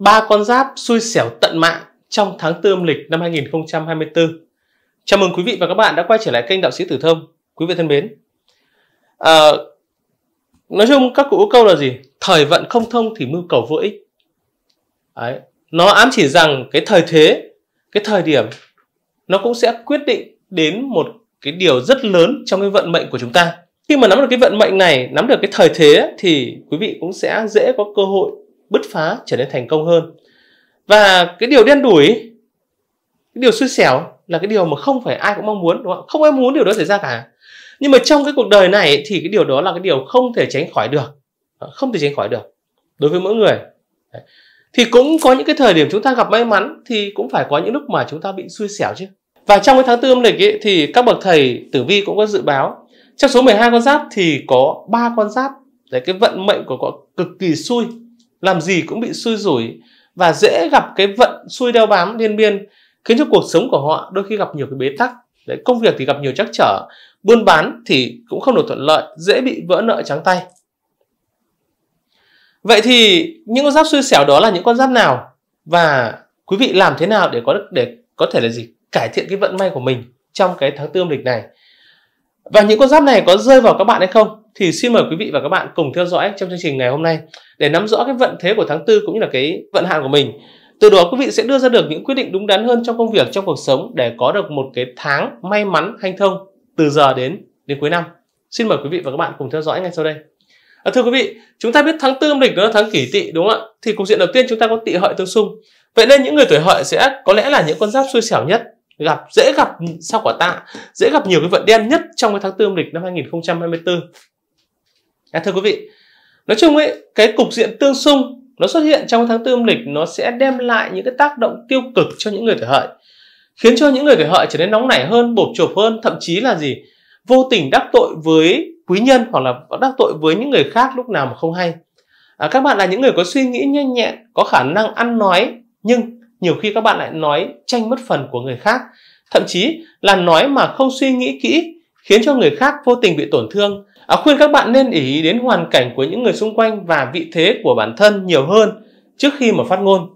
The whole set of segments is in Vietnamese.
ba con giáp xui xẻo tận mạng trong tháng tư âm lịch năm 2024. Chào mừng quý vị và các bạn đã quay trở lại kênh Đạo sĩ Tử Thông. Quý vị thân mến, à, nói chung các cụ câu là gì? Thời vận không thông thì mưu cầu vô ích. Đấy. Nó ám chỉ rằng cái thời thế, cái thời điểm nó cũng sẽ quyết định đến một cái điều rất lớn trong cái vận mệnh của chúng ta. Khi mà nắm được cái vận mệnh này, nắm được cái thời thế thì quý vị cũng sẽ dễ có cơ hội bứt phá trở nên thành công hơn và cái điều đen đủi cái điều xui xẻo là cái điều mà không phải ai cũng mong muốn đúng không không ai muốn điều đó xảy ra cả nhưng mà trong cái cuộc đời này thì cái điều đó là cái điều không thể tránh khỏi được ờ, không thể tránh khỏi được đối với mỗi người thì cũng có những cái thời điểm chúng ta gặp may mắn thì cũng phải có những lúc mà chúng ta bị xui xẻo chứ và trong cái tháng tư âm lịch ấy, thì các bậc thầy tử vi cũng có dự báo trong số 12 con giáp thì có ba con giáp đấy cái vận mệnh của họ cực kỳ xui làm gì cũng bị xui rủi và dễ gặp cái vận xui đeo bám liên miên khiến cho cuộc sống của họ đôi khi gặp nhiều cái bế tắc Đấy, công việc thì gặp nhiều trắc trở buôn bán thì cũng không được thuận lợi dễ bị vỡ nợ trắng tay vậy thì những con giáp xui xẻo đó là những con giáp nào và quý vị làm thế nào để có được để có thể là gì cải thiện cái vận may của mình trong cái tháng tư âm lịch này và những con giáp này có rơi vào các bạn hay không thì xin mời quý vị và các bạn cùng theo dõi trong chương trình ngày hôm nay để nắm rõ cái vận thế của tháng tư cũng như là cái vận hạn của mình. Từ đó quý vị sẽ đưa ra được những quyết định đúng đắn hơn trong công việc, trong cuộc sống để có được một cái tháng may mắn hanh thông từ giờ đến đến cuối năm. Xin mời quý vị và các bạn cùng theo dõi ngay sau đây. À, thưa quý vị, chúng ta biết tháng tư âm lịch nó là tháng kỷ tỵ đúng không ạ? Thì cục diện đầu tiên chúng ta có tỵ hợi tương xung. Vậy nên những người tuổi hợi sẽ có lẽ là những con giáp xui xẻo nhất gặp dễ gặp sao quả tạ dễ gặp nhiều cái vận đen nhất trong cái tháng tư âm lịch năm 2024 à, thưa quý vị nói chung ấy cái cục diện tương xung nó xuất hiện trong tháng tư âm lịch nó sẽ đem lại những cái tác động tiêu cực cho những người tuổi hợi khiến cho những người tuổi hợi trở nên nóng nảy hơn bột chộp hơn thậm chí là gì vô tình đắc tội với quý nhân hoặc là đắc tội với những người khác lúc nào mà không hay à, các bạn là những người có suy nghĩ nhanh nhẹn có khả năng ăn nói nhưng nhiều khi các bạn lại nói tranh mất phần của người khác thậm chí là nói mà không suy nghĩ kỹ khiến cho người khác vô tình bị tổn thương à, khuyên các bạn nên ý đến hoàn cảnh của những người xung quanh và vị thế của bản thân nhiều hơn trước khi mà phát ngôn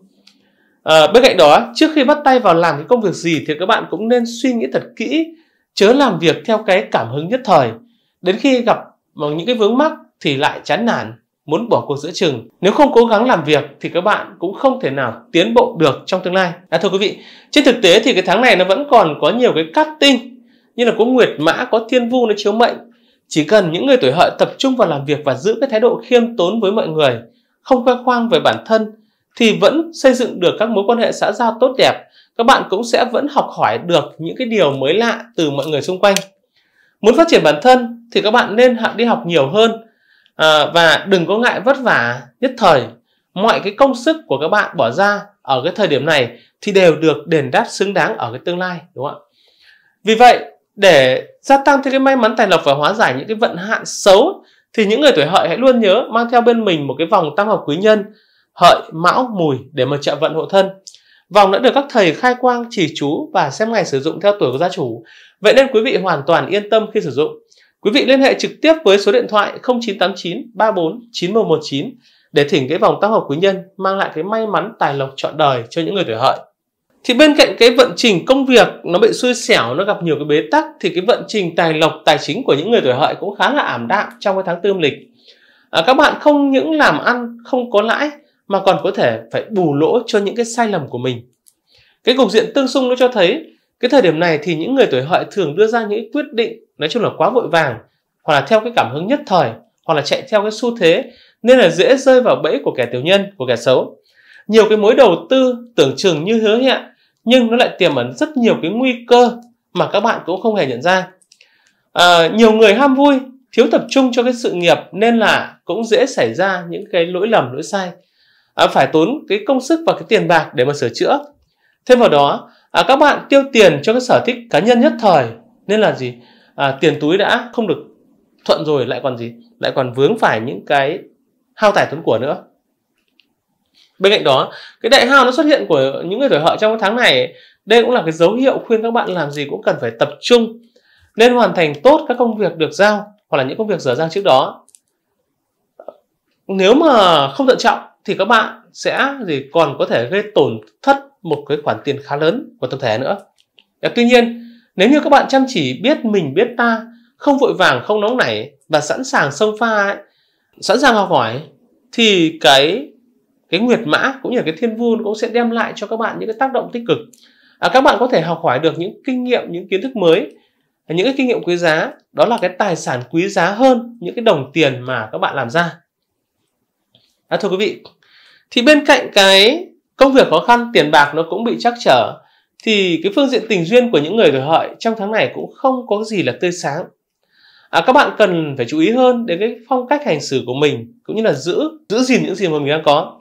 à, bên cạnh đó trước khi bắt tay vào làm cái công việc gì thì các bạn cũng nên suy nghĩ thật kỹ chớ làm việc theo cái cảm hứng nhất thời đến khi gặp những cái vướng mắc thì lại chán nản muốn bỏ cuộc giữa chừng nếu không cố gắng làm việc thì các bạn cũng không thể nào tiến bộ được trong tương lai à thưa quý vị trên thực tế thì cái tháng này nó vẫn còn có nhiều cái cắt tinh như là có nguyệt mã có thiên vu nó chiếu mệnh chỉ cần những người tuổi hợi tập trung vào làm việc và giữ cái thái độ khiêm tốn với mọi người, không khoe khoang về bản thân, thì vẫn xây dựng được các mối quan hệ xã giao tốt đẹp. Các bạn cũng sẽ vẫn học hỏi được những cái điều mới lạ từ mọi người xung quanh. Muốn phát triển bản thân thì các bạn nên đi học nhiều hơn à, và đừng có ngại vất vả nhất thời. Mọi cái công sức của các bạn bỏ ra ở cái thời điểm này thì đều được đền đáp xứng đáng ở cái tương lai đúng không ạ? Vì vậy để gia tăng thêm cái may mắn tài lộc và hóa giải những cái vận hạn xấu thì những người tuổi hợi hãy luôn nhớ mang theo bên mình một cái vòng tam hợp quý nhân hợi mão mùi để mà trợ vận hộ thân vòng đã được các thầy khai quang chỉ chú và xem ngày sử dụng theo tuổi của gia chủ vậy nên quý vị hoàn toàn yên tâm khi sử dụng quý vị liên hệ trực tiếp với số điện thoại 0989 34 9119 để thỉnh cái vòng tam hợp quý nhân mang lại cái may mắn tài lộc trọn đời cho những người tuổi hợi thì bên cạnh cái vận trình công việc nó bị xui xẻo nó gặp nhiều cái bế tắc thì cái vận trình tài lộc tài chính của những người tuổi hợi cũng khá là ảm đạm trong cái tháng tư âm lịch à, các bạn không những làm ăn không có lãi mà còn có thể phải bù lỗ cho những cái sai lầm của mình cái cục diện tương xung nó cho thấy cái thời điểm này thì những người tuổi hợi thường đưa ra những quyết định nói chung là quá vội vàng hoặc là theo cái cảm hứng nhất thời hoặc là chạy theo cái xu thế nên là dễ rơi vào bẫy của kẻ tiểu nhân của kẻ xấu nhiều cái mối đầu tư tưởng chừng như hứa hẹn nhưng nó lại tiềm ẩn rất nhiều cái nguy cơ mà các bạn cũng không hề nhận ra à, nhiều người ham vui thiếu tập trung cho cái sự nghiệp nên là cũng dễ xảy ra những cái lỗi lầm lỗi sai à, phải tốn cái công sức và cái tiền bạc để mà sửa chữa thêm vào đó à, các bạn tiêu tiền cho cái sở thích cá nhân nhất thời nên là gì à, tiền túi đã không được thuận rồi lại còn gì lại còn vướng phải những cái hao tài tốn của nữa bên cạnh đó cái đại hao nó xuất hiện của những người tuổi hợi trong cái tháng này đây cũng là cái dấu hiệu khuyên các bạn làm gì cũng cần phải tập trung nên hoàn thành tốt các công việc được giao hoặc là những công việc dở dang trước đó nếu mà không thận trọng thì các bạn sẽ gì còn có thể gây tổn thất một cái khoản tiền khá lớn của tập thể nữa tuy nhiên nếu như các bạn chăm chỉ biết mình biết ta không vội vàng không nóng nảy và sẵn sàng xông pha ấy, sẵn sàng học hỏi thì cái cái nguyệt mã cũng như là cái thiên vuông cũng sẽ đem lại cho các bạn những cái tác động tích cực à, các bạn có thể học hỏi được những kinh nghiệm những kiến thức mới những cái kinh nghiệm quý giá đó là cái tài sản quý giá hơn những cái đồng tiền mà các bạn làm ra à, thưa quý vị thì bên cạnh cái công việc khó khăn tiền bạc nó cũng bị trắc trở thì cái phương diện tình duyên của những người tuổi hợi trong tháng này cũng không có gì là tươi sáng à, các bạn cần phải chú ý hơn đến cái phong cách hành xử của mình cũng như là giữ giữ gìn những gì mà mình đang có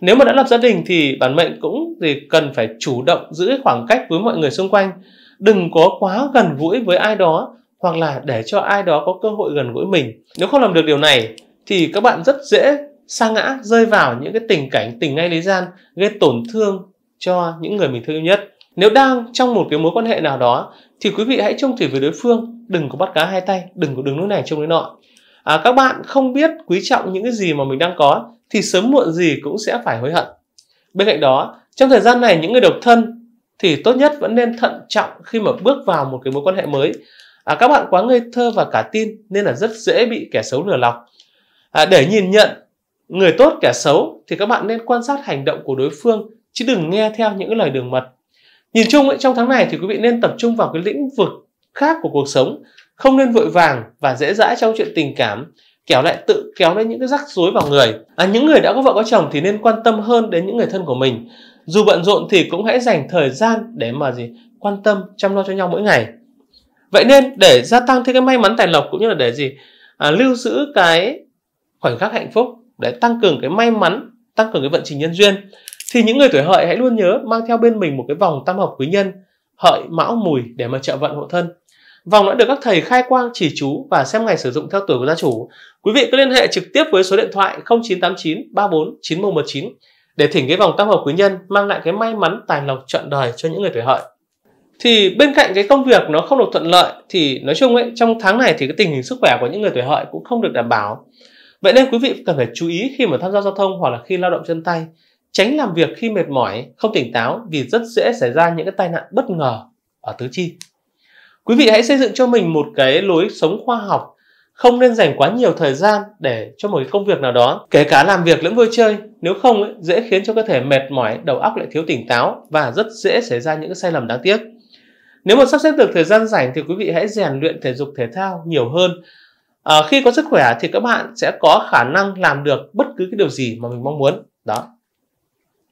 nếu mà đã lập gia đình thì bản mệnh cũng thì cần phải chủ động giữ khoảng cách với mọi người xung quanh đừng có quá gần gũi với ai đó hoặc là để cho ai đó có cơ hội gần gũi mình nếu không làm được điều này thì các bạn rất dễ sa ngã rơi vào những cái tình cảnh tình ngay lý gian gây tổn thương cho những người mình thương yêu nhất nếu đang trong một cái mối quan hệ nào đó thì quý vị hãy trông thủy với đối phương đừng có bắt cá hai tay đừng có đứng lúc này trông lúc nọ à, các bạn không biết quý trọng những cái gì mà mình đang có thì sớm muộn gì cũng sẽ phải hối hận. Bên cạnh đó, trong thời gian này những người độc thân thì tốt nhất vẫn nên thận trọng khi mà bước vào một cái mối quan hệ mới. À, các bạn quá ngây thơ và cả tin nên là rất dễ bị kẻ xấu lừa lọc. À, để nhìn nhận người tốt kẻ xấu thì các bạn nên quan sát hành động của đối phương chứ đừng nghe theo những lời đường mật. Nhìn chung ấy, trong tháng này thì quý vị nên tập trung vào cái lĩnh vực khác của cuộc sống, không nên vội vàng và dễ dãi trong chuyện tình cảm kéo lại tự kéo lên những cái rắc rối vào người à, những người đã có vợ có chồng thì nên quan tâm hơn đến những người thân của mình dù bận rộn thì cũng hãy dành thời gian để mà gì quan tâm chăm lo cho nhau mỗi ngày vậy nên để gia tăng thêm cái may mắn tài lộc cũng như là để gì à, lưu giữ cái khoảnh khắc hạnh phúc để tăng cường cái may mắn tăng cường cái vận trình nhân duyên thì những người tuổi hợi hãy luôn nhớ mang theo bên mình một cái vòng tam hợp quý nhân hợi mão mùi để mà trợ vận hộ thân Vòng đã được các thầy khai quang chỉ chú và xem ngày sử dụng theo tuổi của gia chủ. Quý vị cứ liên hệ trực tiếp với số điện thoại 0989 34 9119 để thỉnh cái vòng tam hợp quý nhân mang lại cái may mắn tài lộc trọn đời cho những người tuổi hợi thì bên cạnh cái công việc nó không được thuận lợi thì nói chung ấy trong tháng này thì cái tình hình sức khỏe của những người tuổi hợi cũng không được đảm bảo vậy nên quý vị cần phải chú ý khi mà tham gia giao thông hoặc là khi lao động chân tay tránh làm việc khi mệt mỏi không tỉnh táo vì rất dễ xảy ra những cái tai nạn bất ngờ ở tứ chi Quý vị hãy xây dựng cho mình một cái lối sống khoa học, không nên dành quá nhiều thời gian để cho một cái công việc nào đó, kể cả làm việc lẫn vui chơi. Nếu không ấy, dễ khiến cho cơ thể mệt mỏi, đầu óc lại thiếu tỉnh táo và rất dễ xảy ra những sai lầm đáng tiếc. Nếu mà sắp xếp được thời gian rảnh thì quý vị hãy rèn luyện thể dục thể thao nhiều hơn. À, khi có sức khỏe thì các bạn sẽ có khả năng làm được bất cứ cái điều gì mà mình mong muốn. Đó.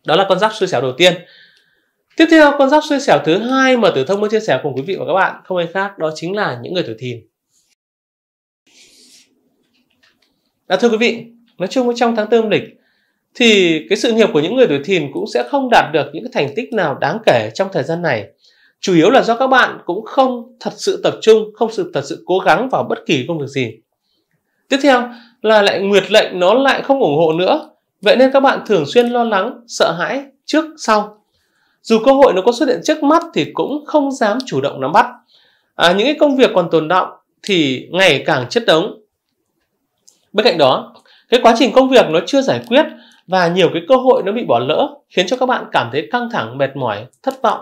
Đó là con giáp xui xẻo đầu tiên. Tiếp theo, con giáp xui xẻo thứ hai mà Tử Thông muốn chia sẻ cùng quý vị và các bạn không ai khác đó chính là những người tuổi Thìn. À thưa quý vị, nói chung trong tháng tư âm lịch thì cái sự nghiệp của những người tuổi Thìn cũng sẽ không đạt được những cái thành tích nào đáng kể trong thời gian này. Chủ yếu là do các bạn cũng không thật sự tập trung, không sự thật sự cố gắng vào bất kỳ công việc gì. Tiếp theo là lại nguyệt lệnh nó lại không ủng hộ nữa. Vậy nên các bạn thường xuyên lo lắng, sợ hãi trước sau dù cơ hội nó có xuất hiện trước mắt thì cũng không dám chủ động nắm bắt à, những cái công việc còn tồn động thì ngày càng chất đống bên cạnh đó cái quá trình công việc nó chưa giải quyết và nhiều cái cơ hội nó bị bỏ lỡ khiến cho các bạn cảm thấy căng thẳng mệt mỏi thất vọng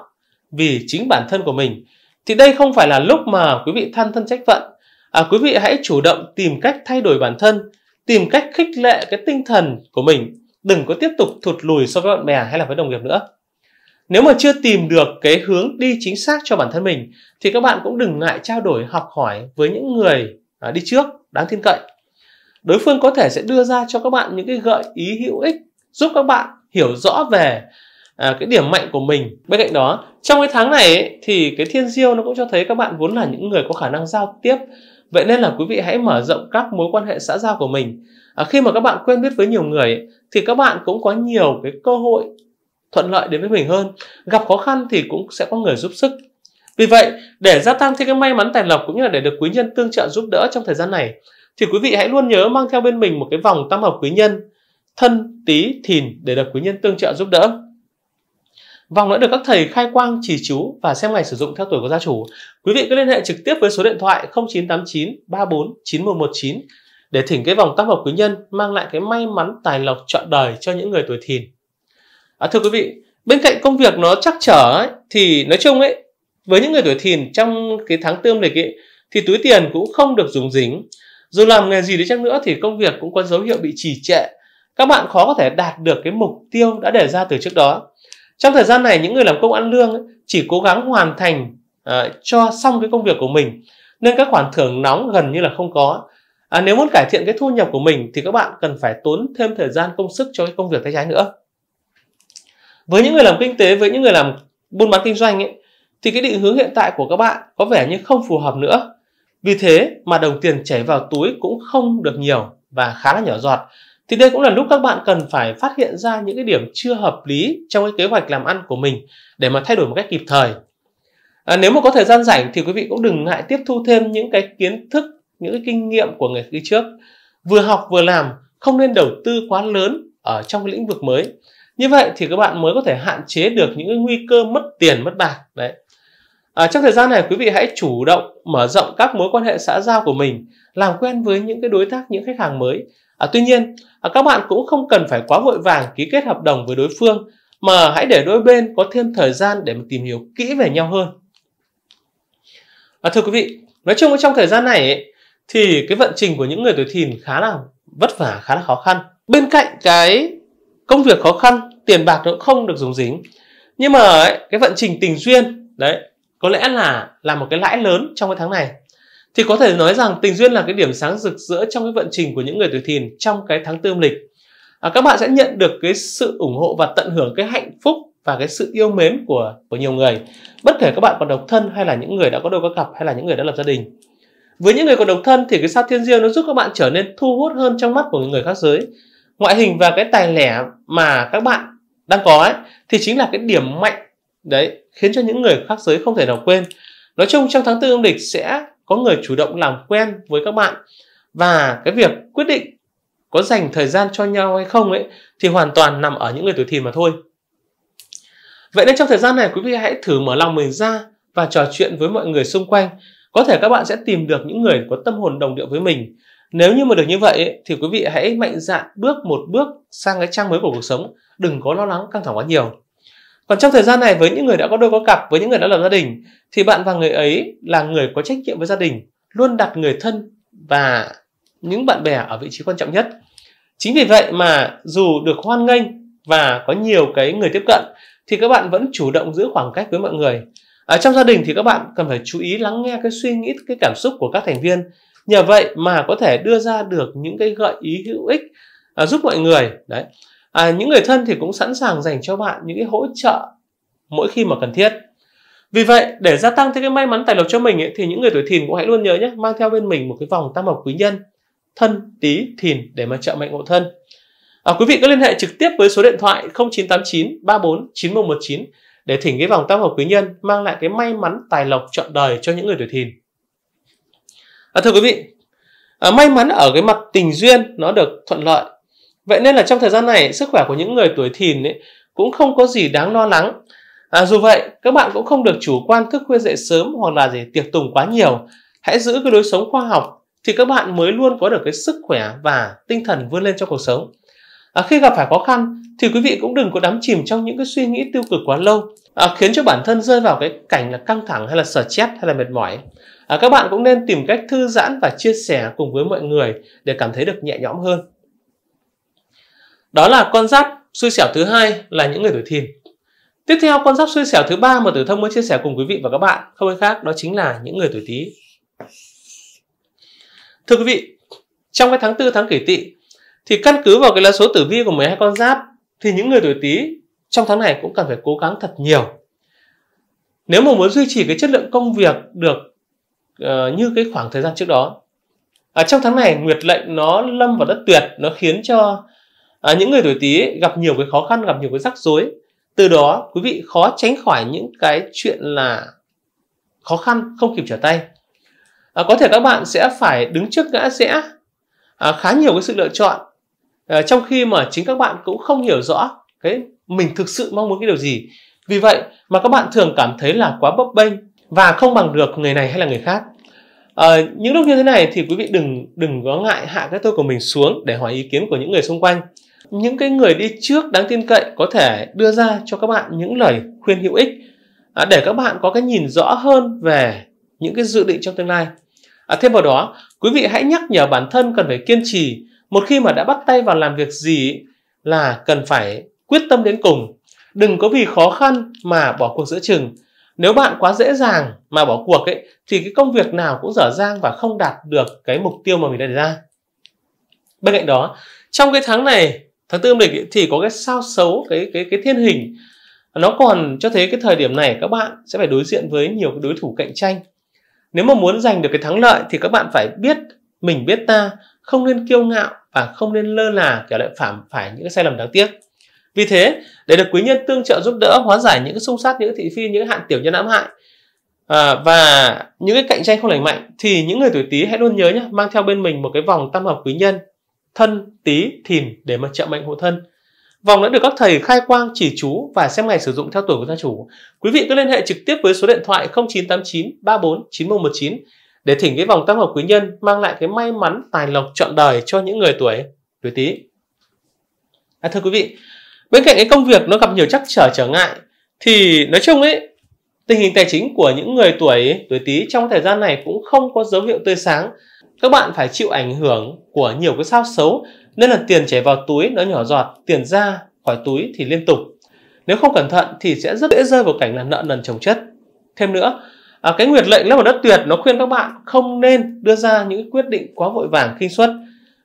vì chính bản thân của mình thì đây không phải là lúc mà quý vị than thân trách phận à, quý vị hãy chủ động tìm cách thay đổi bản thân tìm cách khích lệ cái tinh thần của mình đừng có tiếp tục thụt lùi so với bạn bè hay là với đồng nghiệp nữa nếu mà chưa tìm được cái hướng đi chính xác cho bản thân mình thì các bạn cũng đừng ngại trao đổi học hỏi với những người à, đi trước đáng tin cậy. Đối phương có thể sẽ đưa ra cho các bạn những cái gợi ý hữu ích giúp các bạn hiểu rõ về à, cái điểm mạnh của mình bên cạnh đó trong cái tháng này ấy, thì cái thiên diêu nó cũng cho thấy các bạn vốn là những người có khả năng giao tiếp vậy nên là quý vị hãy mở rộng các mối quan hệ xã giao của mình à, khi mà các bạn quen biết với nhiều người ấy, thì các bạn cũng có nhiều cái cơ hội thuận lợi đến với mình hơn gặp khó khăn thì cũng sẽ có người giúp sức vì vậy để gia tăng thêm cái may mắn tài lộc cũng như là để được quý nhân tương trợ giúp đỡ trong thời gian này thì quý vị hãy luôn nhớ mang theo bên mình một cái vòng tam hợp quý nhân thân tí thìn để được quý nhân tương trợ giúp đỡ Vòng đã được các thầy khai quang chỉ chú và xem ngày sử dụng theo tuổi của gia chủ. Quý vị cứ liên hệ trực tiếp với số điện thoại 0989 34 9119 để thỉnh cái vòng tam hợp quý nhân mang lại cái may mắn tài lộc trọn đời cho những người tuổi thìn à, thưa quý vị bên cạnh công việc nó chắc trở ấy, thì nói chung ấy với những người tuổi thìn trong cái tháng tương lịch ấy thì túi tiền cũng không được dùng dính dù làm nghề gì đi chăng nữa thì công việc cũng có dấu hiệu bị trì trệ các bạn khó có thể đạt được cái mục tiêu đã đề ra từ trước đó trong thời gian này những người làm công ăn lương ấy, chỉ cố gắng hoàn thành à, cho xong cái công việc của mình nên các khoản thưởng nóng gần như là không có à, nếu muốn cải thiện cái thu nhập của mình thì các bạn cần phải tốn thêm thời gian công sức cho cái công việc tay trái nữa với những người làm kinh tế với những người làm buôn bán kinh doanh ấy, thì cái định hướng hiện tại của các bạn có vẻ như không phù hợp nữa vì thế mà đồng tiền chảy vào túi cũng không được nhiều và khá là nhỏ giọt thì đây cũng là lúc các bạn cần phải phát hiện ra những cái điểm chưa hợp lý trong cái kế hoạch làm ăn của mình để mà thay đổi một cách kịp thời à, nếu mà có thời gian rảnh thì quý vị cũng đừng ngại tiếp thu thêm những cái kiến thức những cái kinh nghiệm của người đi trước vừa học vừa làm không nên đầu tư quá lớn ở trong cái lĩnh vực mới như vậy thì các bạn mới có thể hạn chế được những nguy cơ mất tiền mất bạc đấy à, trong thời gian này quý vị hãy chủ động mở rộng các mối quan hệ xã giao của mình làm quen với những cái đối tác những khách hàng mới à, tuy nhiên à, các bạn cũng không cần phải quá vội vàng ký kết hợp đồng với đối phương mà hãy để đôi bên có thêm thời gian để mà tìm hiểu kỹ về nhau hơn à, thưa quý vị nói chung trong thời gian này ấy, thì cái vận trình của những người tuổi thìn khá là vất vả khá là khó khăn bên cạnh cái công việc khó khăn tiền bạc nó cũng không được dùng dính nhưng mà ấy, cái vận trình tình duyên đấy có lẽ là là một cái lãi lớn trong cái tháng này thì có thể nói rằng tình duyên là cái điểm sáng rực rỡ trong cái vận trình của những người tuổi thìn trong cái tháng tư âm lịch à, các bạn sẽ nhận được cái sự ủng hộ và tận hưởng cái hạnh phúc và cái sự yêu mến của của nhiều người bất kể các bạn còn độc thân hay là những người đã có đôi có cặp hay là những người đã lập gia đình với những người còn độc thân thì cái sao thiên diêu nó giúp các bạn trở nên thu hút hơn trong mắt của người khác giới ngoại hình và cái tài lẻ mà các bạn đang có ấy, thì chính là cái điểm mạnh đấy khiến cho những người khác giới không thể nào quên nói chung trong tháng tư âm lịch sẽ có người chủ động làm quen với các bạn và cái việc quyết định có dành thời gian cho nhau hay không ấy thì hoàn toàn nằm ở những người tuổi thìn mà thôi vậy nên trong thời gian này quý vị hãy thử mở lòng mình ra và trò chuyện với mọi người xung quanh có thể các bạn sẽ tìm được những người có tâm hồn đồng điệu với mình nếu như mà được như vậy thì quý vị hãy mạnh dạn bước một bước sang cái trang mới của cuộc sống đừng có lo lắng căng thẳng quá nhiều còn trong thời gian này với những người đã có đôi có cặp với những người đã lập gia đình thì bạn và người ấy là người có trách nhiệm với gia đình luôn đặt người thân và những bạn bè ở vị trí quan trọng nhất chính vì vậy mà dù được hoan nghênh và có nhiều cái người tiếp cận thì các bạn vẫn chủ động giữ khoảng cách với mọi người ở trong gia đình thì các bạn cần phải chú ý lắng nghe cái suy nghĩ cái cảm xúc của các thành viên nhờ vậy mà có thể đưa ra được những cái gợi ý hữu ích à, giúp mọi người đấy à, những người thân thì cũng sẵn sàng dành cho bạn những cái hỗ trợ mỗi khi mà cần thiết vì vậy để gia tăng thêm cái may mắn tài lộc cho mình ấy, thì những người tuổi thìn cũng hãy luôn nhớ nhé mang theo bên mình một cái vòng tam hợp quý nhân thân tí thìn để mà trợ mệnh ngộ thân à, quý vị có liên hệ trực tiếp với số điện thoại 0989 34 9119 để thỉnh cái vòng tam hợp quý nhân mang lại cái may mắn tài lộc trọn đời cho những người tuổi thìn à, thưa quý vị à, may mắn ở cái mặt tình duyên nó được thuận lợi vậy nên là trong thời gian này sức khỏe của những người tuổi thìn ấy cũng không có gì đáng lo lắng à, dù vậy các bạn cũng không được chủ quan thức khuya dậy sớm hoặc là gì tiệc tùng quá nhiều hãy giữ cái lối sống khoa học thì các bạn mới luôn có được cái sức khỏe và tinh thần vươn lên trong cuộc sống à, khi gặp phải khó khăn thì quý vị cũng đừng có đắm chìm trong những cái suy nghĩ tiêu cực quá lâu à, khiến cho bản thân rơi vào cái cảnh là căng thẳng hay là stress hay là mệt mỏi à, các bạn cũng nên tìm cách thư giãn và chia sẻ cùng với mọi người để cảm thấy được nhẹ nhõm hơn đó là con giáp xui xẻo thứ hai là những người tuổi thìn tiếp theo con giáp xui xẻo thứ ba mà tử thông muốn chia sẻ cùng quý vị và các bạn không ai khác đó chính là những người tuổi tý thưa quý vị trong cái tháng tư tháng kỷ tỵ thì căn cứ vào cái lá số tử vi của 12 con giáp thì những người tuổi tý trong tháng này cũng cần phải cố gắng thật nhiều nếu mà muốn duy trì cái chất lượng công việc được Ờ, như cái khoảng thời gian trước đó à, trong tháng này nguyệt lệnh nó lâm vào đất tuyệt nó khiến cho à, những người tuổi tý gặp nhiều cái khó khăn gặp nhiều cái rắc rối từ đó quý vị khó tránh khỏi những cái chuyện là khó khăn không kịp trở tay à, có thể các bạn sẽ phải đứng trước ngã rẽ à, khá nhiều cái sự lựa chọn à, trong khi mà chính các bạn cũng không hiểu rõ cái mình thực sự mong muốn cái điều gì vì vậy mà các bạn thường cảm thấy là quá bấp bênh và không bằng được người này hay là người khác à, những lúc như thế này thì quý vị đừng đừng có ngại hạ cái tôi của mình xuống để hỏi ý kiến của những người xung quanh những cái người đi trước đáng tin cậy có thể đưa ra cho các bạn những lời khuyên hữu ích à, để các bạn có cái nhìn rõ hơn về những cái dự định trong tương lai à, thêm vào đó quý vị hãy nhắc nhở bản thân cần phải kiên trì một khi mà đã bắt tay vào làm việc gì là cần phải quyết tâm đến cùng đừng có vì khó khăn mà bỏ cuộc giữa chừng nếu bạn quá dễ dàng mà bỏ cuộc ấy thì cái công việc nào cũng dở dang và không đạt được cái mục tiêu mà mình đã đề ra bên cạnh đó trong cái tháng này tháng tư âm lịch ấy, thì có cái sao xấu cái cái cái thiên hình nó còn cho thấy cái thời điểm này các bạn sẽ phải đối diện với nhiều đối thủ cạnh tranh nếu mà muốn giành được cái thắng lợi thì các bạn phải biết mình biết ta không nên kiêu ngạo và không nên lơ là kiểu lại phạm phải những cái sai lầm đáng tiếc vì thế, để được quý nhân tương trợ giúp đỡ hóa giải những cái xung sát, những cái thị phi, những cái hạn tiểu nhân ám hại à, và những cái cạnh tranh không lành mạnh thì những người tuổi Tý hãy luôn nhớ nhé, mang theo bên mình một cái vòng tam hợp quý nhân thân, Tý, Thìn để mà trợ mệnh hộ thân. Vòng đã được các thầy khai quang chỉ chú và xem ngày sử dụng theo tuổi của gia chủ. Quý vị cứ liên hệ trực tiếp với số điện thoại 0989 34 9119 để thỉnh cái vòng tam hợp quý nhân mang lại cái may mắn tài lộc trọn đời cho những người tuổi tuổi Tý. À, thưa quý vị, bên cạnh cái công việc nó gặp nhiều trắc trở trở ngại thì nói chung ấy tình hình tài chính của những người tuổi tuổi tý trong thời gian này cũng không có dấu hiệu tươi sáng các bạn phải chịu ảnh hưởng của nhiều cái sao xấu nên là tiền chảy vào túi nó nhỏ giọt tiền ra khỏi túi thì liên tục nếu không cẩn thận thì sẽ rất dễ rơi vào cảnh là nợ nần chồng chất thêm nữa à, cái nguyệt lệnh lớp vào đất tuyệt nó khuyên các bạn không nên đưa ra những quyết định quá vội vàng khinh suất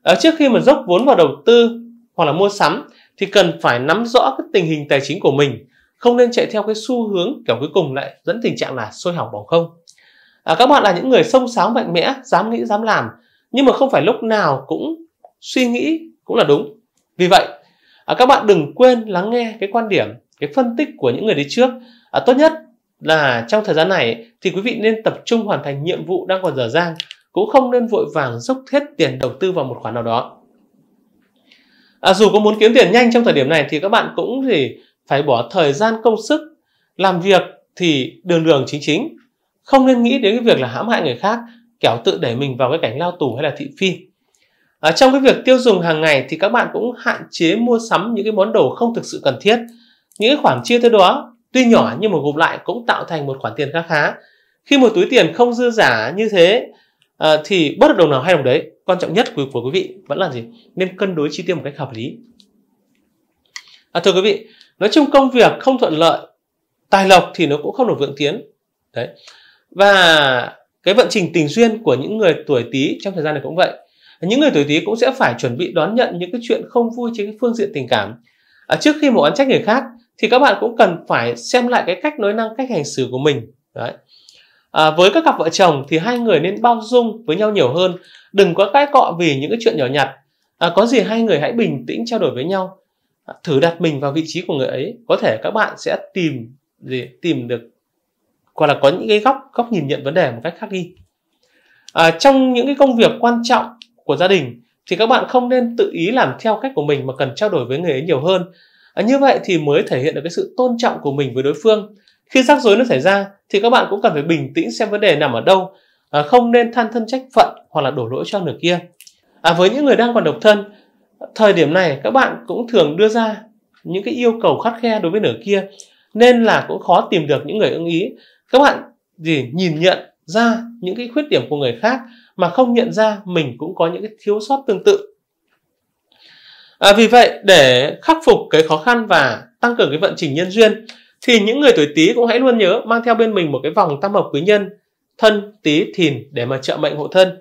à, trước khi mà dốc vốn vào đầu tư hoặc là mua sắm thì cần phải nắm rõ cái tình hình tài chính của mình không nên chạy theo cái xu hướng kiểu cuối cùng lại dẫn tình trạng là sôi hỏng bỏng không à, các bạn là những người sông sáo mạnh mẽ dám nghĩ dám làm nhưng mà không phải lúc nào cũng suy nghĩ cũng là đúng vì vậy à, các bạn đừng quên lắng nghe cái quan điểm cái phân tích của những người đi trước à, tốt nhất là trong thời gian này thì quý vị nên tập trung hoàn thành nhiệm vụ đang còn dở dang cũng không nên vội vàng dốc hết tiền đầu tư vào một khoản nào đó à, dù có muốn kiếm tiền nhanh trong thời điểm này thì các bạn cũng thì phải bỏ thời gian công sức làm việc thì đường đường chính chính không nên nghĩ đến cái việc là hãm hại người khác kẻo tự đẩy mình vào cái cảnh lao tù hay là thị phi à, trong cái việc tiêu dùng hàng ngày thì các bạn cũng hạn chế mua sắm những cái món đồ không thực sự cần thiết những cái khoản chia theo đó tuy nhỏ nhưng mà gộp lại cũng tạo thành một khoản tiền khá khá khi một túi tiền không dư giả như thế à, thì bất được đồng nào hay đồng đấy quan trọng nhất của, của quý vị vẫn là gì nên cân đối chi tiêu một cách hợp lý à, thưa quý vị nói chung công việc không thuận lợi tài lộc thì nó cũng không được vượng tiến đấy và cái vận trình tình duyên của những người tuổi tý trong thời gian này cũng vậy những người tuổi tý cũng sẽ phải chuẩn bị đón nhận những cái chuyện không vui trên cái phương diện tình cảm à, trước khi mà oán trách người khác thì các bạn cũng cần phải xem lại cái cách nói năng cách hành xử của mình đấy À, với các cặp vợ chồng thì hai người nên bao dung với nhau nhiều hơn, đừng có cãi cọ vì những cái chuyện nhỏ nhặt. À, có gì hai người hãy bình tĩnh trao đổi với nhau, à, thử đặt mình vào vị trí của người ấy. Có thể các bạn sẽ tìm gì tìm được hoặc là có những cái góc góc nhìn nhận vấn đề một cách khác đi. À, trong những cái công việc quan trọng của gia đình thì các bạn không nên tự ý làm theo cách của mình mà cần trao đổi với người ấy nhiều hơn. À, như vậy thì mới thể hiện được cái sự tôn trọng của mình với đối phương khi rắc rối nó xảy ra thì các bạn cũng cần phải bình tĩnh xem vấn đề nằm ở đâu, à, không nên than thân trách phận hoặc là đổ lỗi cho người kia. À, với những người đang còn độc thân, thời điểm này các bạn cũng thường đưa ra những cái yêu cầu khắt khe đối với nửa kia nên là cũng khó tìm được những người ưng ý. Các bạn gì nhìn nhận ra những cái khuyết điểm của người khác mà không nhận ra mình cũng có những cái thiếu sót tương tự. À, vì vậy để khắc phục cái khó khăn và tăng cường cái vận trình nhân duyên thì những người tuổi Tý cũng hãy luôn nhớ mang theo bên mình một cái vòng tam hợp quý nhân thân Tý Thìn để mà trợ mệnh hộ thân.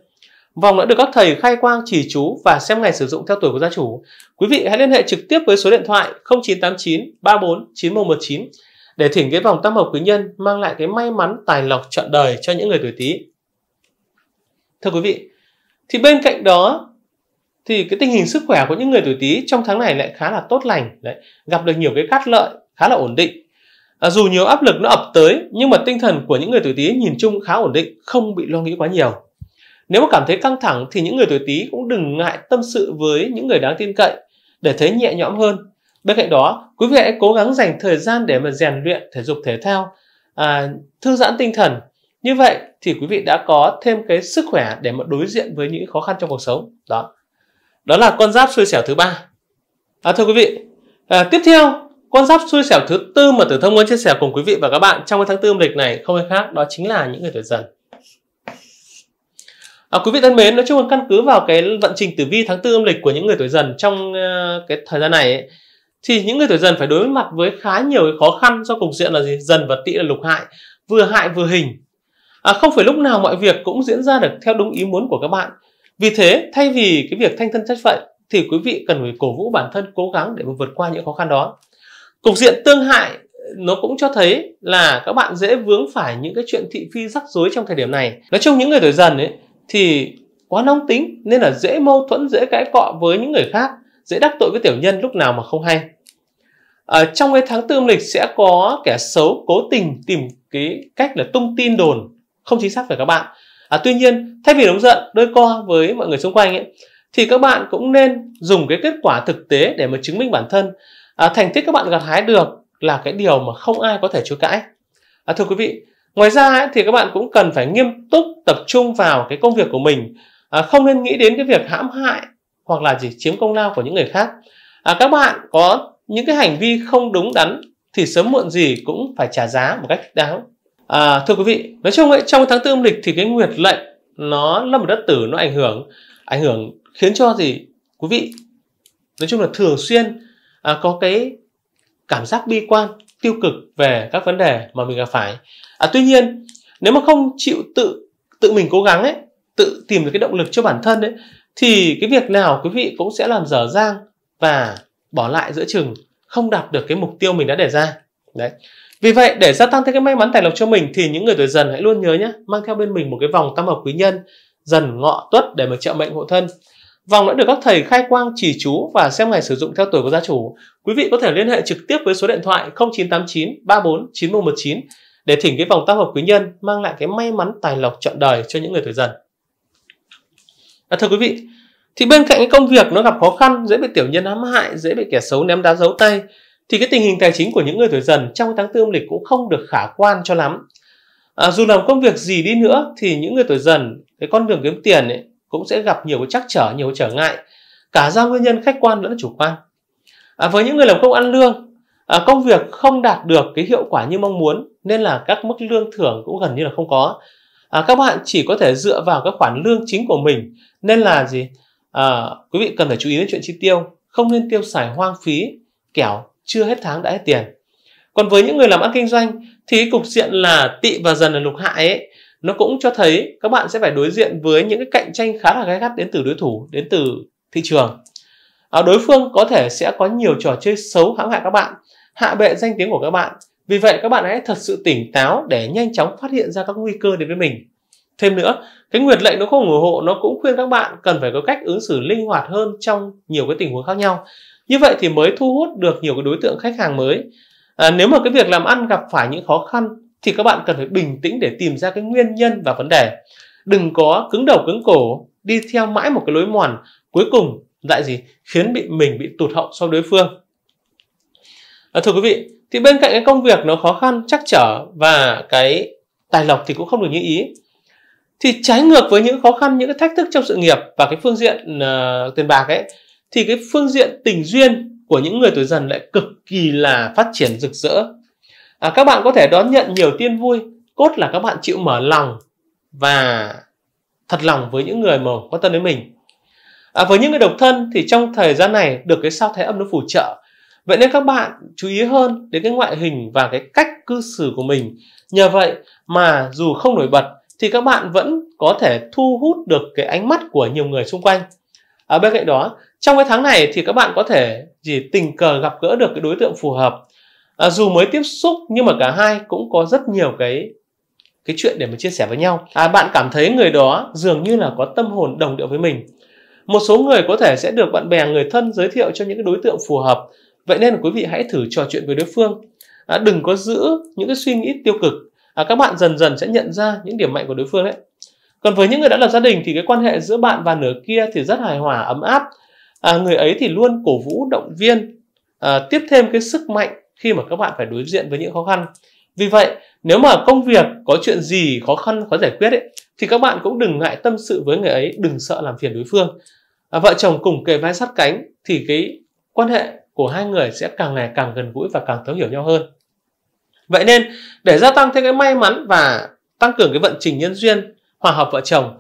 Vòng đã được các thầy khai quang chỉ chú và xem ngày sử dụng theo tuổi của gia chủ. Quý vị hãy liên hệ trực tiếp với số điện thoại 0989 34 9119 để thỉnh cái vòng tam hợp quý nhân mang lại cái may mắn tài lộc trọn đời cho những người tuổi Tý. Thưa quý vị, thì bên cạnh đó thì cái tình hình sức khỏe của những người tuổi Tý trong tháng này lại khá là tốt lành, đấy, gặp được nhiều cái cát lợi khá là ổn định À, dù nhiều áp lực nó ập tới nhưng mà tinh thần của những người tuổi Tý nhìn chung khá ổn định, không bị lo nghĩ quá nhiều. Nếu mà cảm thấy căng thẳng thì những người tuổi Tý cũng đừng ngại tâm sự với những người đáng tin cậy để thấy nhẹ nhõm hơn. Bên cạnh đó, quý vị hãy cố gắng dành thời gian để mà rèn luyện thể dục thể thao, à, thư giãn tinh thần. Như vậy thì quý vị đã có thêm cái sức khỏe để mà đối diện với những khó khăn trong cuộc sống. Đó. Đó là con giáp xui xẻo thứ ba. À, thưa quý vị, à, tiếp theo con giáp xui xẻo thứ tư mà Tử Thông muốn chia sẻ cùng quý vị và các bạn trong tháng tư âm lịch này không ai khác đó chính là những người tuổi dần. À, quý vị thân mến, nói chung là căn cứ vào cái vận trình tử vi tháng tư âm lịch của những người tuổi dần trong ờ, cái thời gian này ấy, thì những người tuổi dần phải đối mặt với khá nhiều cái khó khăn do cục diện là gì dần và tị là lục hại vừa hại vừa hình à, không phải lúc nào mọi việc cũng diễn ra được theo đúng ý muốn của các bạn vì thế thay vì cái việc thanh thân trách phận thì quý vị cần phải cổ vũ bản thân cố gắng để vượt qua những khó khăn đó cục diện tương hại nó cũng cho thấy là các bạn dễ vướng phải những cái chuyện thị phi rắc rối trong thời điểm này nói chung những người tuổi dần ấy thì quá nóng tính nên là dễ mâu thuẫn dễ cãi cọ với những người khác dễ đắc tội với tiểu nhân lúc nào mà không hay ở ờ, trong cái tháng tư âm lịch sẽ có kẻ xấu cố tình tìm cái cách là tung tin đồn không chính xác về các bạn à, tuy nhiên thay vì nóng giận đôi co với mọi người xung quanh ấy thì các bạn cũng nên dùng cái kết quả thực tế để mà chứng minh bản thân à, thành tích các bạn gặt hái được là cái điều mà không ai có thể chối cãi à, thưa quý vị ngoài ra ấy, thì các bạn cũng cần phải nghiêm túc tập trung vào cái công việc của mình à, không nên nghĩ đến cái việc hãm hại hoặc là chỉ chiếm công lao của những người khác à, các bạn có những cái hành vi không đúng đắn thì sớm muộn gì cũng phải trả giá một cách đáng à, thưa quý vị nói chung ấy, trong tháng tư âm lịch thì cái nguyệt lệnh nó là một đất tử nó ảnh hưởng ảnh hưởng khiến cho gì quý vị nói chung là thường xuyên à, có cái cảm giác bi quan tiêu cực về các vấn đề mà mình gặp phải à, tuy nhiên nếu mà không chịu tự tự mình cố gắng ấy tự tìm được cái động lực cho bản thân ấy thì cái việc nào quý vị cũng sẽ làm dở dang và bỏ lại giữa chừng không đạt được cái mục tiêu mình đã đề ra đấy vì vậy để gia tăng thêm cái may mắn tài lộc cho mình thì những người tuổi dần hãy luôn nhớ nhé mang theo bên mình một cái vòng tam hợp quý nhân dần ngọ tuất để mà trợ mệnh hộ thân Vòng đã được các thầy khai quang chỉ chú và xem ngày sử dụng theo tuổi của gia chủ. Quý vị có thể liên hệ trực tiếp với số điện thoại 0989 34 9119 để thỉnh cái vòng tam hợp quý nhân mang lại cái may mắn tài lộc trọn đời cho những người tuổi dần. À, thưa quý vị, thì bên cạnh cái công việc nó gặp khó khăn, dễ bị tiểu nhân hãm hại, dễ bị kẻ xấu ném đá giấu tay, thì cái tình hình tài chính của những người tuổi dần trong tháng tư âm lịch cũng không được khả quan cho lắm. À, dù làm công việc gì đi nữa thì những người tuổi dần cái con đường kiếm tiền ấy, cũng sẽ gặp nhiều trắc trở nhiều trở ngại cả do nguyên nhân khách quan lẫn chủ quan à, với những người làm công ăn lương à, công việc không đạt được cái hiệu quả như mong muốn nên là các mức lương thưởng cũng gần như là không có à, các bạn chỉ có thể dựa vào các khoản lương chính của mình nên là gì à, quý vị cần phải chú ý đến chuyện chi tiêu không nên tiêu xài hoang phí kẻo chưa hết tháng đã hết tiền còn với những người làm ăn kinh doanh thì cục diện là tị và dần là lục hại ấy, nó cũng cho thấy các bạn sẽ phải đối diện với những cái cạnh tranh khá là gai gắt đến từ đối thủ đến từ thị trường à, đối phương có thể sẽ có nhiều trò chơi xấu hãm hại các bạn hạ bệ danh tiếng của các bạn vì vậy các bạn hãy thật sự tỉnh táo để nhanh chóng phát hiện ra các nguy cơ đến với mình thêm nữa cái nguyệt lệnh nó không ủng hộ nó cũng khuyên các bạn cần phải có cách ứng xử linh hoạt hơn trong nhiều cái tình huống khác nhau như vậy thì mới thu hút được nhiều cái đối tượng khách hàng mới à, nếu mà cái việc làm ăn gặp phải những khó khăn thì các bạn cần phải bình tĩnh để tìm ra cái nguyên nhân và vấn đề đừng có cứng đầu cứng cổ đi theo mãi một cái lối mòn cuối cùng lại gì khiến bị mình bị tụt hậu so với đối phương à, thưa quý vị thì bên cạnh cái công việc nó khó khăn chắc trở và cái tài lộc thì cũng không được như ý thì trái ngược với những khó khăn những cái thách thức trong sự nghiệp và cái phương diện uh, tiền bạc ấy thì cái phương diện tình duyên của những người tuổi dần lại cực kỳ là phát triển rực rỡ à, các bạn có thể đón nhận nhiều tin vui cốt là các bạn chịu mở lòng và thật lòng với những người mà quan tâm đến mình à, với những người độc thân thì trong thời gian này được cái sao thái âm nó phù trợ vậy nên các bạn chú ý hơn đến cái ngoại hình và cái cách cư xử của mình nhờ vậy mà dù không nổi bật thì các bạn vẫn có thể thu hút được cái ánh mắt của nhiều người xung quanh ở à, bên cạnh đó trong cái tháng này thì các bạn có thể chỉ tình cờ gặp gỡ được cái đối tượng phù hợp à, dù mới tiếp xúc nhưng mà cả hai cũng có rất nhiều cái cái chuyện để mà chia sẻ với nhau à, bạn cảm thấy người đó dường như là có tâm hồn đồng điệu với mình một số người có thể sẽ được bạn bè người thân giới thiệu cho những cái đối tượng phù hợp vậy nên là quý vị hãy thử trò chuyện với đối phương à, đừng có giữ những cái suy nghĩ tiêu cực à, các bạn dần dần sẽ nhận ra những điểm mạnh của đối phương đấy còn với những người đã lập gia đình thì cái quan hệ giữa bạn và nửa kia thì rất hài hòa ấm áp à, người ấy thì luôn cổ vũ động viên à, tiếp thêm cái sức mạnh khi mà các bạn phải đối diện với những khó khăn vì vậy nếu mà công việc có chuyện gì khó khăn khó giải quyết ấy, thì các bạn cũng đừng ngại tâm sự với người ấy đừng sợ làm phiền đối phương à, vợ chồng cùng kề vai sát cánh thì cái quan hệ của hai người sẽ càng ngày càng gần gũi và càng thấu hiểu nhau hơn vậy nên để gia tăng thêm cái may mắn và tăng cường cái vận trình nhân duyên hòa hợp vợ chồng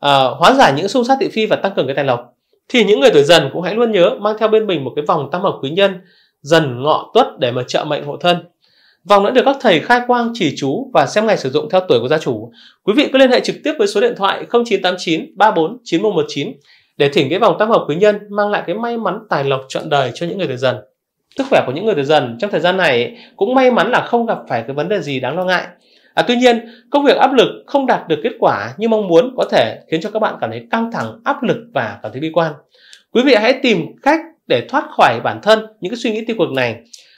à, hóa giải những xung sát thị phi và tăng cường cái tài lộc thì những người tuổi dần cũng hãy luôn nhớ mang theo bên mình một cái vòng tam hợp quý nhân dần ngọ tuất để mà trợ mệnh hộ thân. Vòng đã được các thầy khai quang chỉ chú và xem ngày sử dụng theo tuổi của gia chủ. Quý vị cứ liên hệ trực tiếp với số điện thoại 0989 34 9119 để thỉnh cái vòng tam hợp quý nhân mang lại cái may mắn tài lộc trọn đời cho những người tuổi dần. Sức khỏe của những người tuổi dần trong thời gian này cũng may mắn là không gặp phải cái vấn đề gì đáng lo ngại. À, tuy nhiên, công việc áp lực không đạt được kết quả như mong muốn có thể khiến cho các bạn cảm thấy căng thẳng, áp lực và cảm thấy bi quan. Quý vị hãy tìm cách để thoát khỏi bản thân những cái suy nghĩ tiêu cực này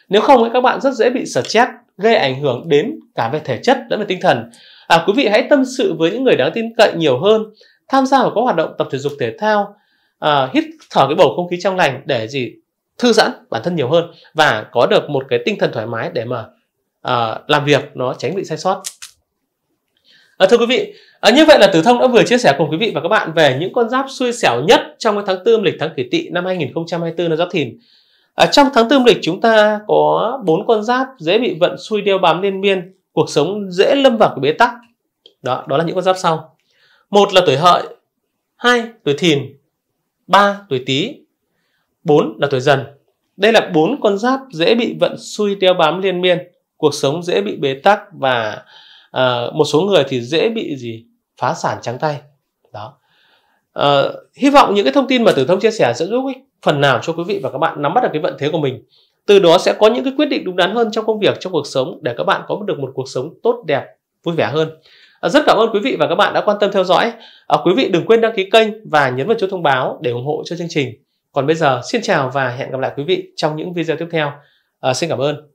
nếu không thì các bạn rất dễ bị stress gây ảnh hưởng đến cả về thể chất lẫn về tinh thần à, quý vị hãy tâm sự với những người đáng tin cậy nhiều hơn tham gia vào các hoạt động tập thể dục thể thao à, hít thở cái bầu không khí trong lành để gì thư giãn bản thân nhiều hơn và có được một cái tinh thần thoải mái để mà à, làm việc nó tránh bị sai sót À, thưa quý vị, à, như vậy là Tử Thông đã vừa chia sẻ cùng quý vị và các bạn về những con giáp xui xẻo nhất trong cái tháng tư lịch tháng kỷ tỵ năm 2024 là giáp thìn. À, trong tháng tư lịch chúng ta có bốn con giáp dễ bị vận xui đeo bám liên miên, cuộc sống dễ lâm vào cái bế tắc. Đó, đó là những con giáp sau. Một là tuổi hợi, hai tuổi thìn, ba tuổi tý, bốn là tuổi dần. Đây là bốn con giáp dễ bị vận xui đeo bám liên miên, cuộc sống dễ bị bế tắc và à, một số người thì dễ bị gì phá sản trắng tay đó à, hy vọng những cái thông tin mà tử thông chia sẻ sẽ giúp ích phần nào cho quý vị và các bạn nắm bắt được cái vận thế của mình từ đó sẽ có những cái quyết định đúng đắn hơn trong công việc trong cuộc sống để các bạn có được một cuộc sống tốt đẹp vui vẻ hơn à, rất cảm ơn quý vị và các bạn đã quan tâm theo dõi à, quý vị đừng quên đăng ký kênh và nhấn vào chuông thông báo để ủng hộ cho chương trình còn bây giờ xin chào và hẹn gặp lại quý vị trong những video tiếp theo à, xin cảm ơn